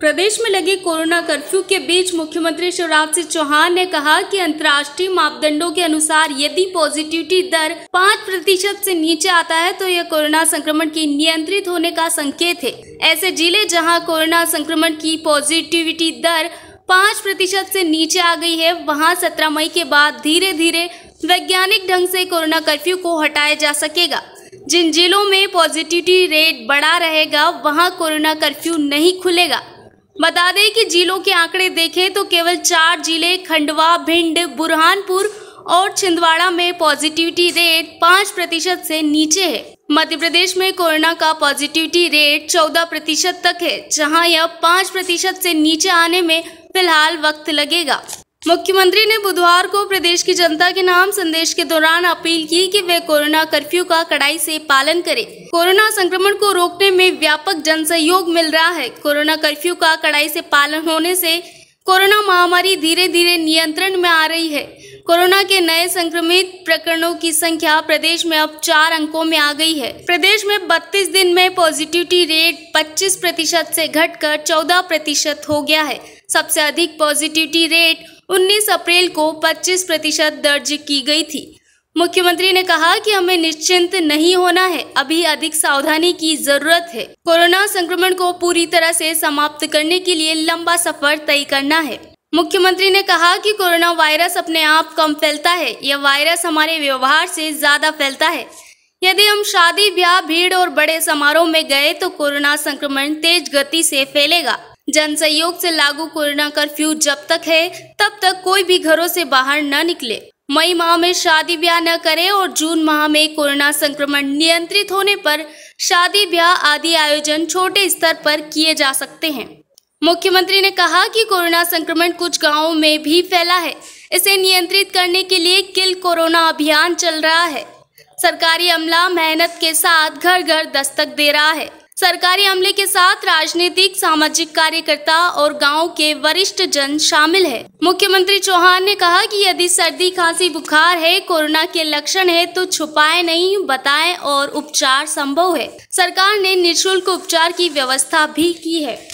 प्रदेश में लगे corona curfew के बीच मुख्यमंत्री शिवराज सिंह चौहान ने कहा कि अंतर्राष्ट्रीय मापदंडों के अनुसार यदि पॉजिटिविटी दर पाँच प्रतिशत से नीचे आता है तो यह कोरोना संक्रमण की नियंत्रित होने का संकेत है ऐसे जिले जहां कोरोना संक्रमण की पॉजिटिविटी दर पाँच प्रतिशत से नीचे आ गई है वहां सत्रह मई के बाद धीरे धीरे वैज्ञानिक ढंग से कोरोना कर्फ्यू को हटाया जा सकेगा जिन जिलों में पॉजिटिविटी रेट बढ़ा रहेगा वहाँ कोरोना कर्फ्यू नहीं खुलेगा बता दें कि जिलों के आंकड़े देखें तो केवल चार जिले खंडवा भिंड बुरहानपुर और छिंदवाड़ा में पॉजिटिविटी रेट पाँच प्रतिशत से नीचे है मध्य प्रदेश में कोरोना का पॉजिटिविटी रेट चौदह प्रतिशत तक है जहां यह पाँच प्रतिशत से नीचे आने में फिलहाल वक्त लगेगा मुख्यमंत्री ने बुधवार को प्रदेश की जनता के नाम संदेश के दौरान अपील की कि वे कोरोना कर्फ्यू का कड़ाई से पालन करें। कोरोना संक्रमण को रोकने में व्यापक जन सहयोग मिल रहा है कोरोना कर्फ्यू का कड़ाई से पालन होने से कोरोना महामारी धीरे धीरे नियंत्रण में आ रही है कोरोना के नए संक्रमित प्रकरणों की संख्या प्रदेश में अब चार अंकों में आ गई है प्रदेश में 32 दिन में पॉजिटिविटी रेट 25 प्रतिशत से घटकर 14 प्रतिशत हो गया है सबसे अधिक पॉजिटिविटी रेट 19 अप्रैल को 25 प्रतिशत दर्ज की गई थी मुख्यमंत्री ने कहा कि हमें निश्चिंत नहीं होना है अभी अधिक सावधानी की जरूरत है कोरोना संक्रमण को पूरी तरह से समाप्त करने के लिए लंबा सफर तय करना है मुख्यमंत्री ने कहा कि कोरोना वायरस अपने आप कम फैलता है यह वायरस हमारे व्यवहार से ज्यादा फैलता है यदि हम शादी ब्याह भीड़ और बड़े समारोह में गए तो कोरोना संक्रमण तेज गति से फैलेगा जन सहयोग से लागू कोरोना कर्फ्यू जब तक है तब तक कोई भी घरों से बाहर न निकले मई माह में शादी ब्याह न करें और जून माह में कोरोना संक्रमण नियंत्रित होने पर शादी ब्याह आदि आयोजन छोटे स्तर पर किए जा सकते हैं मुख्यमंत्री ने कहा कि कोरोना संक्रमण कुछ गांवों में भी फैला है इसे नियंत्रित करने के लिए किल कोरोना अभियान चल रहा है सरकारी अमला मेहनत के साथ घर घर दस्तक दे रहा है सरकारी अमले के साथ राजनीतिक सामाजिक कार्यकर्ता और गांव के वरिष्ठ जन शामिल है मुख्यमंत्री चौहान ने कहा कि यदि सर्दी खांसी बुखार है कोरोना के लक्षण है तो छुपाए नहीं बताएं और उपचार संभव है सरकार ने निशुल्क उपचार की व्यवस्था भी की है